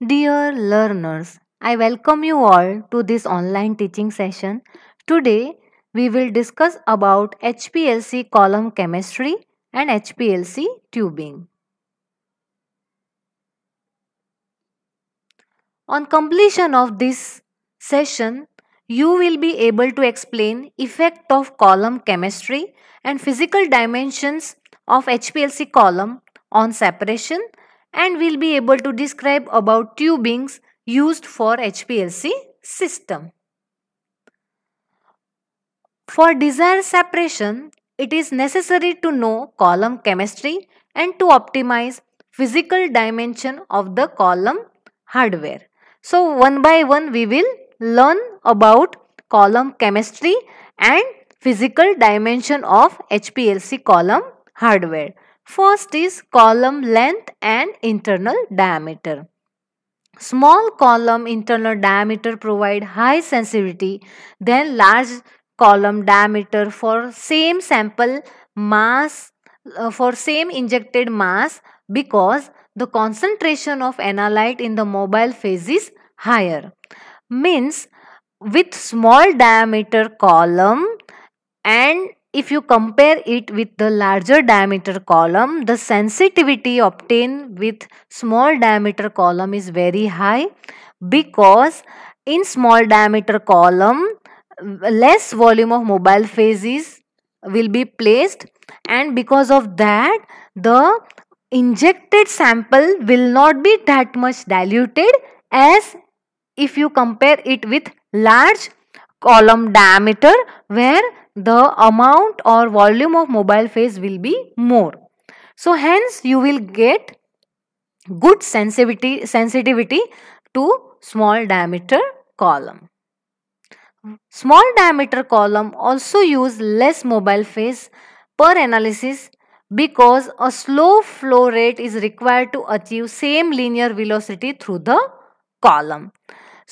Dear learners, I welcome you all to this online teaching session. Today, we will discuss about HPLC column chemistry and HPLC tubing. On completion of this session, you will be able to explain effect of column chemistry and physical dimensions of HPLC column on separation and we'll be able to describe about tubings used for HPLC system. For desired separation, it is necessary to know column chemistry and to optimize physical dimension of the column hardware. So one by one we will learn about column chemistry and physical dimension of HPLC column hardware. First is column length and internal diameter. Small column internal diameter provide high sensitivity than large column diameter for same sample mass uh, for same injected mass because the concentration of analyte in the mobile phase is higher. Means with small diameter column and if you compare it with the larger diameter column, the sensitivity obtained with small diameter column is very high because in small diameter column, less volume of mobile phases will be placed and because of that, the injected sample will not be that much diluted as if you compare it with large column diameter where the amount or volume of mobile phase will be more. So hence you will get good sensitivity, sensitivity to small diameter column. Small diameter column also use less mobile phase per analysis because a slow flow rate is required to achieve same linear velocity through the column.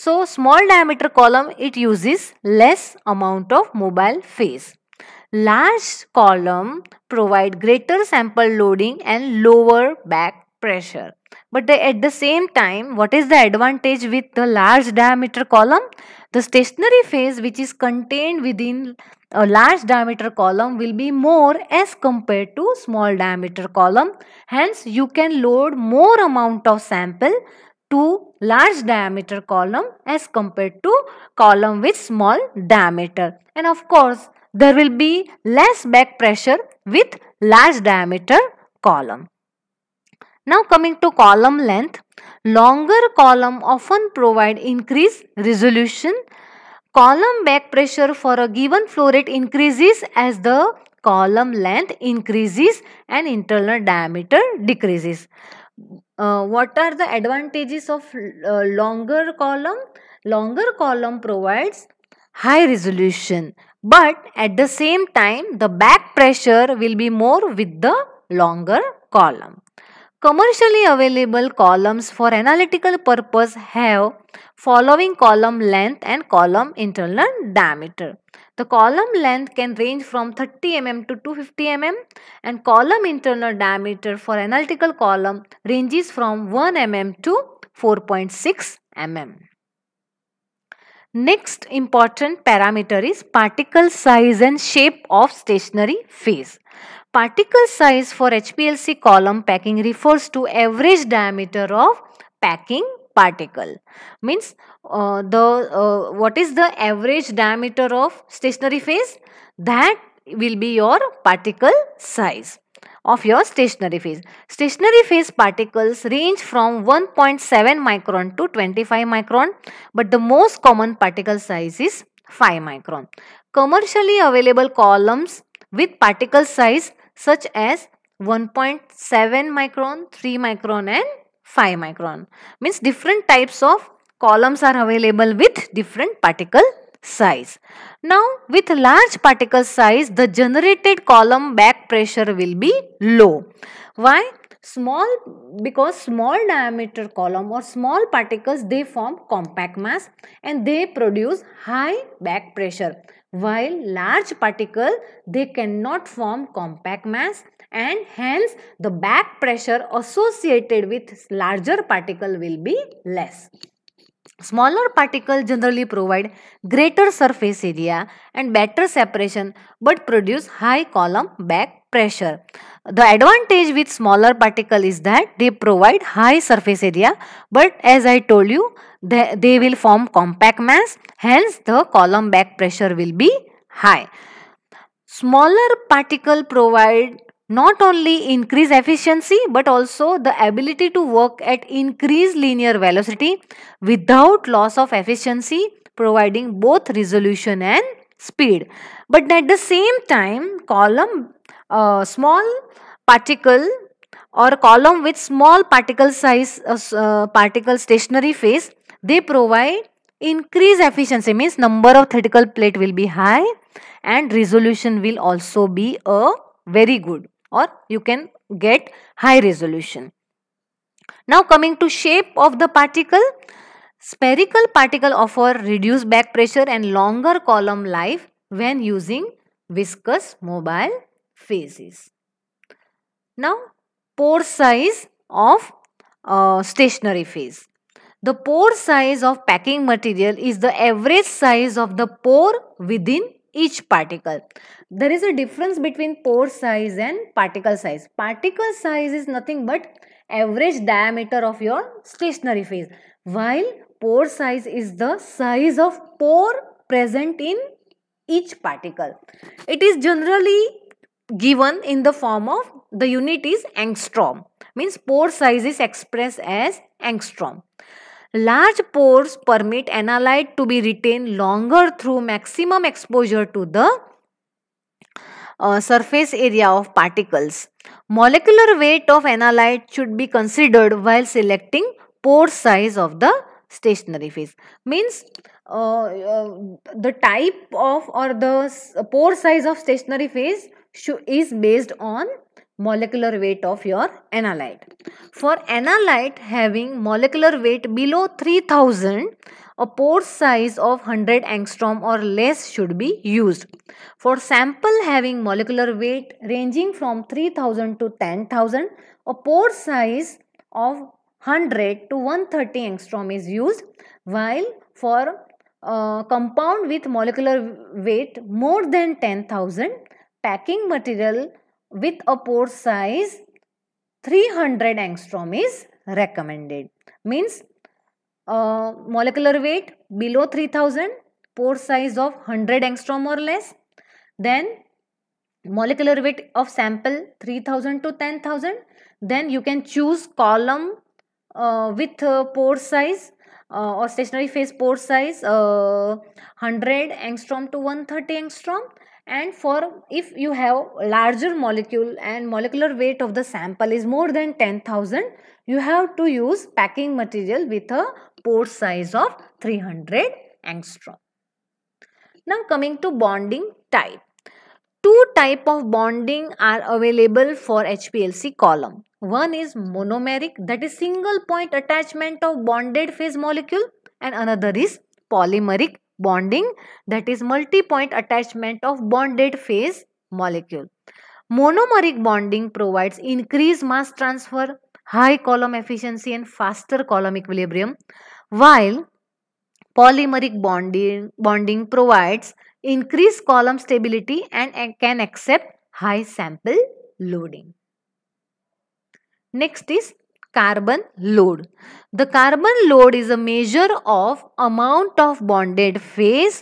So small diameter column it uses less amount of mobile phase. Large column provide greater sample loading and lower back pressure. But at the same time, what is the advantage with the large diameter column? The stationary phase which is contained within a large diameter column will be more as compared to small diameter column. Hence, you can load more amount of sample to large diameter column as compared to column with small diameter. And of course, there will be less back pressure with large diameter column. Now coming to column length, longer column often provide increased resolution. Column back pressure for a given flow rate increases as the column length increases and internal diameter decreases. Uh, what are the advantages of uh, longer column? Longer column provides high resolution but at the same time the back pressure will be more with the longer column. Commercially available columns for analytical purpose have following column length and column internal diameter. The column length can range from 30 mm to 250 mm and column internal diameter for analytical column ranges from 1 mm to 4.6 mm. Next important parameter is particle size and shape of stationary phase. Particle size for HPLC column packing refers to average diameter of packing particle means uh, the uh, what is the average diameter of stationary phase that will be your particle size of your stationary phase. Stationary phase particles range from 1.7 micron to 25 micron but the most common particle size is 5 micron. Commercially available columns with particle size such as 1.7 micron, 3 micron and 5 micron. Means different types of columns are available with different particle size. Now with large particle size the generated column back pressure will be low. Why? Small because small diameter column or small particles they form compact mass and they produce high back pressure while large particle they cannot form compact mass and hence the back pressure associated with larger particle will be less. Smaller particles generally provide greater surface area and better separation but produce high column back pressure. The advantage with smaller particle is that they provide high surface area but as I told you they, they will form compact mass hence the column back pressure will be high. Smaller particle provide not only increase efficiency but also the ability to work at increased linear velocity without loss of efficiency providing both resolution and speed. But at the same time column uh, small particle or column with small particle size uh, uh particle stationary phase they provide increase efficiency means number of theoretical plate will be high and resolution will also be a uh, very good or you can get high resolution. Now coming to shape of the particle, spherical particle offer reduced back pressure and longer column life when using viscous mobile phases. Now pore size of uh, stationary phase. The pore size of packing material is the average size of the pore within each particle. There is a difference between pore size and particle size. Particle size is nothing but average diameter of your stationary phase while pore size is the size of pore present in each particle. It is generally given in the form of the unit is angstrom means pore size is expressed as angstrom. Large pores permit analyte to be retained longer through maximum exposure to the uh, surface area of particles. Molecular weight of analyte should be considered while selecting pore size of the stationary phase. Means uh, uh, the type of or the pore size of stationary phase is based on molecular weight of your analyte. For analyte having molecular weight below 3000, a pore size of 100 angstrom or less should be used. For sample having molecular weight ranging from 3000 to 10,000, a pore size of 100 to 130 angstrom is used while for uh, compound with molecular weight more than 10,000, packing material with a pore size 300 angstrom is recommended. Means uh, molecular weight below 3000, pore size of 100 angstrom or less. Then molecular weight of sample 3000 to 10000. Then you can choose column uh, with uh, pore size uh, or stationary phase pore size uh, 100 angstrom to 130 angstrom and for if you have larger molecule and molecular weight of the sample is more than 10000 you have to use packing material with a pore size of 300 angstrom now coming to bonding type two type of bonding are available for hplc column one is monomeric that is single point attachment of bonded phase molecule and another is polymeric bonding that is multi-point attachment of bonded phase molecule. Monomeric bonding provides increased mass transfer, high column efficiency and faster column equilibrium while polymeric bonding, bonding provides increased column stability and can accept high sample loading. Next is carbon load. The carbon load is a measure of amount of bonded phase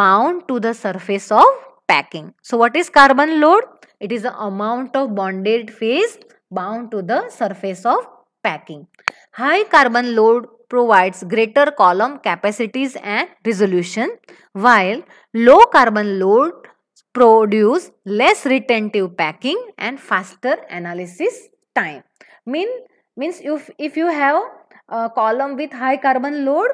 bound to the surface of packing. So what is carbon load? It is the amount of bonded phase bound to the surface of packing. High carbon load provides greater column capacities and resolution while low carbon load produce less retentive packing and faster analysis time. Mean means if if you have a column with high carbon load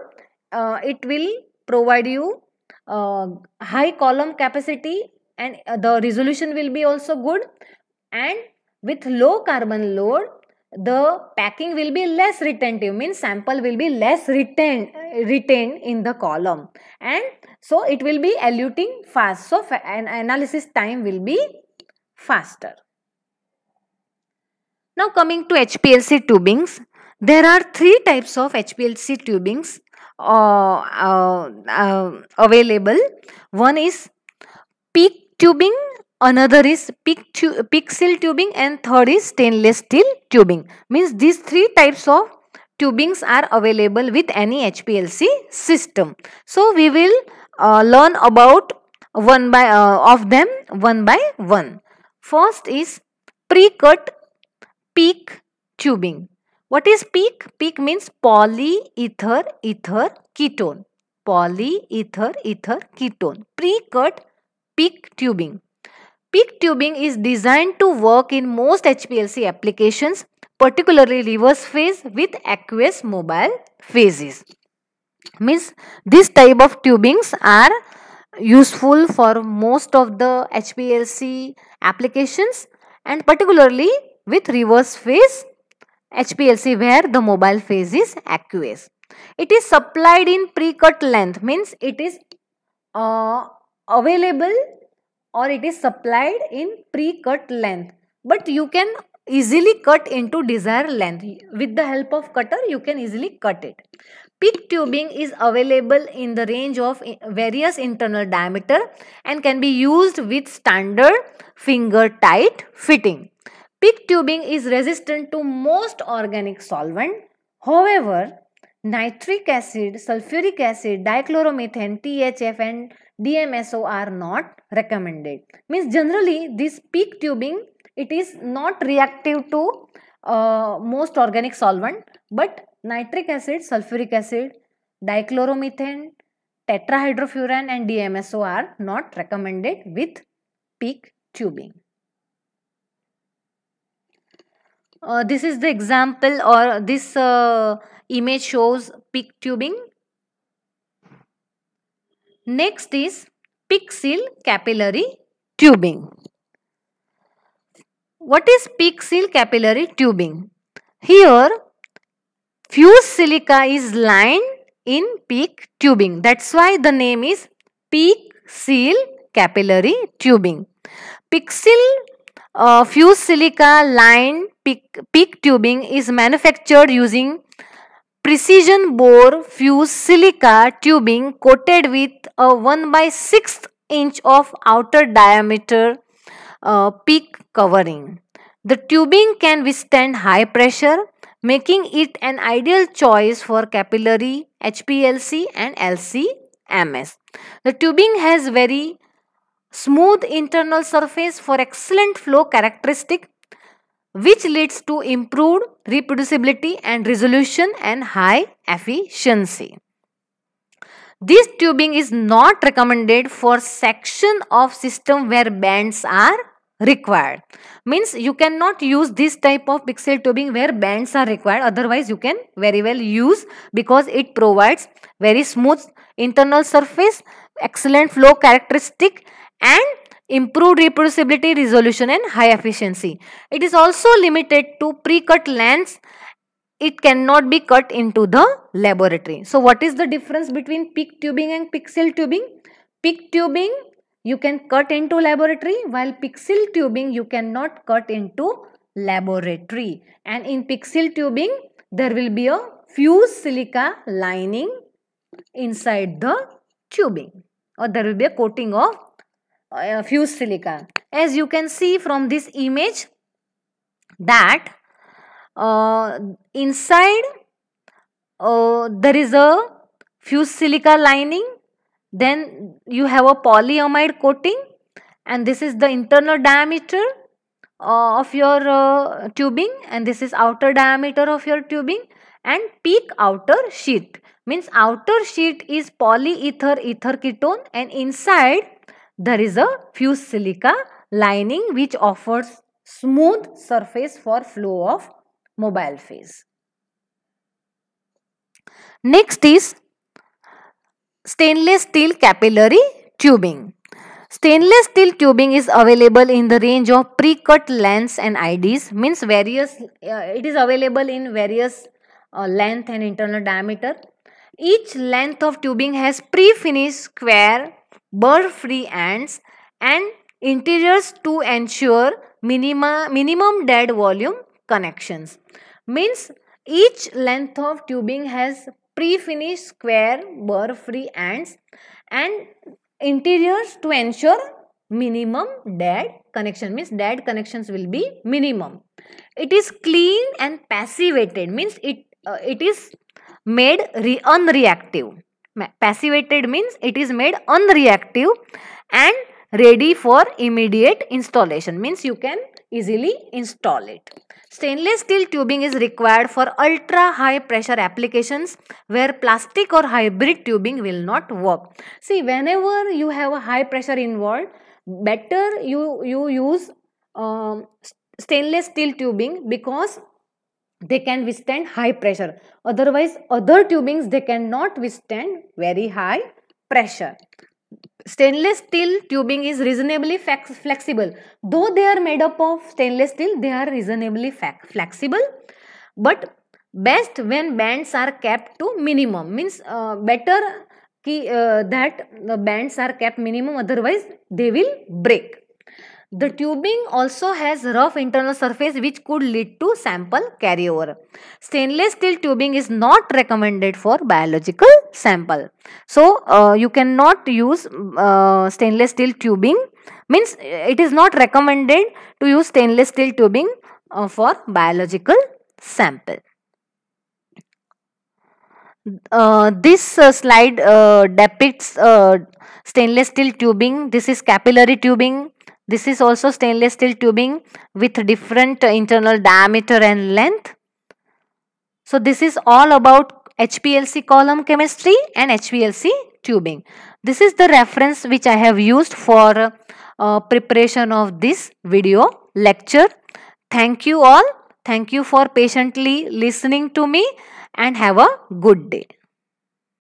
uh, it will provide you uh, high column capacity and uh, the resolution will be also good and with low carbon load the packing will be less retentive means sample will be less retained retained in the column and so it will be eluting fast so analysis time will be faster now coming to HPLC tubings, there are three types of HPLC tubings uh, uh, uh, available. One is peak tubing, another is peak, tu tubing and third is stainless steel tubing. Means these three types of tubings are available with any HPLC system. So we will uh, learn about one by uh, of them one by one. First is pre-cut peak tubing. What is peak? Peak means polyether ether ketone. Polyether ether ketone. Pre-cut peak tubing. Peak tubing is designed to work in most HPLC applications, particularly reverse phase with aqueous mobile phases. Means this type of tubings are useful for most of the HPLC applications and particularly with reverse phase HPLC where the mobile phase is aqueous. It is supplied in pre-cut length means it is uh, available or it is supplied in pre-cut length but you can easily cut into desired length with the help of cutter you can easily cut it peak tubing is available in the range of eh, various internal diameter and can be used with standard finger tight fitting Pig tubing is resistant to most organic solvent. However, nitric acid, sulfuric acid, dichloromethane, THF and DMSO are not recommended. Means generally this peak tubing it is not reactive to uh, most organic solvent but nitric acid, sulfuric acid, dichloromethane, tetrahydrofuran and DMSO are not recommended with peak tubing. Uh, this is the example or this uh, image shows peak tubing. Next is pixel capillary tubing. What is pixel capillary tubing? Here fused silica is lined in peak tubing. That's why the name is peak seal capillary tubing. Pixel uh, fused silica lined peak, tubing is manufactured using precision bore fused silica tubing coated with a 1 by 6th inch of outer diameter uh, peak covering. The tubing can withstand high pressure, making it an ideal choice for capillary, HPLC and LCMS. The tubing has very smooth internal surface for excellent flow characteristic which leads to improved reproducibility and resolution and high efficiency. This tubing is not recommended for section of system where bands are required. Means you cannot use this type of pixel tubing where bands are required. Otherwise you can very well use because it provides very smooth internal surface, excellent flow characteristic and improved reproducibility, resolution and high efficiency. It is also limited to pre-cut lands. It cannot be cut into the laboratory. So what is the difference between peak tubing and pixel tubing? Peak tubing you can cut into laboratory while pixel tubing you cannot cut into laboratory. And in pixel tubing there will be a fused silica lining inside the tubing or there will be a coating of uh, fused silica. As you can see from this image that uh, inside uh, there is a fused silica lining then you have a polyamide coating and this is the internal diameter uh, of your uh, tubing and this is outer diameter of your tubing and peak outer sheet means outer sheet is polyether ether ketone and inside there is a fused silica lining which offers smooth surface for flow of mobile phase. Next is stainless steel capillary tubing. Stainless steel tubing is available in the range of pre-cut lengths and IDs means various uh, it is available in various uh, length and internal diameter. Each length of tubing has pre-finished square burr free ends and interiors to ensure minima, minimum dead volume connections. Means each length of tubing has pre-finished square burr free ends and interiors to ensure minimum dead connection means dead connections will be minimum. It is clean and passivated means it, uh, it is made unreactive. Passivated means it is made unreactive and ready for immediate installation means you can easily install it. Stainless steel tubing is required for ultra high pressure applications where plastic or hybrid tubing will not work. See whenever you have a high pressure involved better you, you use um, stainless steel tubing because they can withstand high pressure otherwise other tubings they cannot withstand very high pressure stainless steel tubing is reasonably flexible though they are made up of stainless steel they are reasonably flexible but best when bands are kept to minimum means uh, better ki, uh, that the bands are kept minimum otherwise they will break the tubing also has rough internal surface which could lead to sample carryover. Stainless steel tubing is not recommended for biological sample. So uh, you cannot use uh, stainless steel tubing means it is not recommended to use stainless steel tubing uh, for biological sample. Uh, this uh, slide uh, depicts uh, stainless steel tubing. This is capillary tubing. This is also stainless steel tubing with different internal diameter and length. So this is all about HPLC column chemistry and HPLC tubing. This is the reference which I have used for uh, preparation of this video lecture. Thank you all. Thank you for patiently listening to me and have a good day.